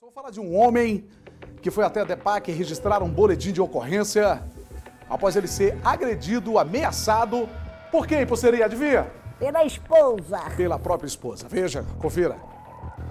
Vou falar de um homem que foi até a DEPAC registrar um boletim de ocorrência após ele ser agredido, ameaçado por quem, seria? Adivinha? Pela esposa. Pela própria esposa. Veja, confira.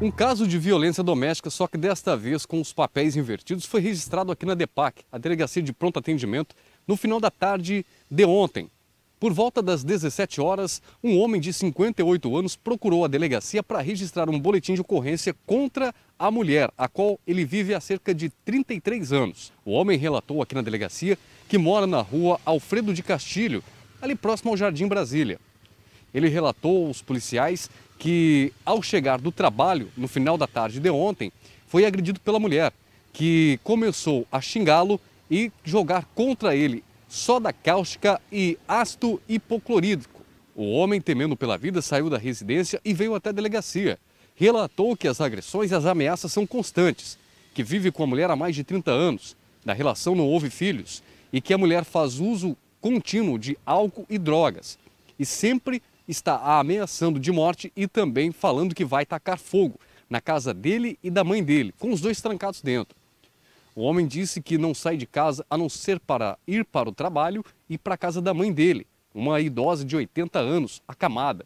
Um caso de violência doméstica, só que desta vez com os papéis invertidos, foi registrado aqui na DEPAC, a Delegacia de Pronto Atendimento, no final da tarde de ontem. Por volta das 17 horas, um homem de 58 anos procurou a delegacia para registrar um boletim de ocorrência contra a mulher, a qual ele vive há cerca de 33 anos. O homem relatou aqui na delegacia que mora na rua Alfredo de Castilho, ali próximo ao Jardim Brasília. Ele relatou aos policiais que, ao chegar do trabalho no final da tarde de ontem, foi agredido pela mulher, que começou a xingá-lo e jogar contra ele soda cáustica e ácido hipoclorídrico. O homem, temendo pela vida, saiu da residência e veio até a delegacia. Relatou que as agressões e as ameaças são constantes, que vive com a mulher há mais de 30 anos, na relação não houve filhos e que a mulher faz uso contínuo de álcool e drogas e sempre está ameaçando de morte e também falando que vai tacar fogo na casa dele e da mãe dele, com os dois trancados dentro. O homem disse que não sai de casa a não ser para ir para o trabalho e para a casa da mãe dele, uma idosa de 80 anos, acamada.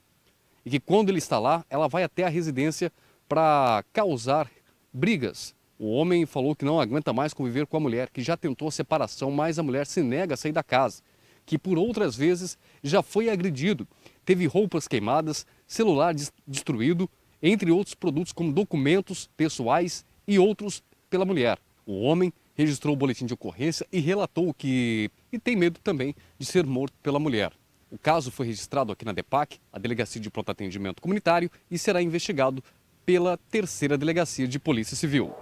E que quando ele está lá, ela vai até a residência para causar brigas. O homem falou que não aguenta mais conviver com a mulher, que já tentou a separação, mas a mulher se nega a sair da casa, que por outras vezes já foi agredido, teve roupas queimadas, celular destruído, entre outros produtos como documentos pessoais e outros pela mulher. O homem registrou o boletim de ocorrência e relatou que e tem medo também de ser morto pela mulher. O caso foi registrado aqui na DEPAC, a Delegacia de Pronto Atendimento Comunitário, e será investigado pela Terceira Delegacia de Polícia Civil.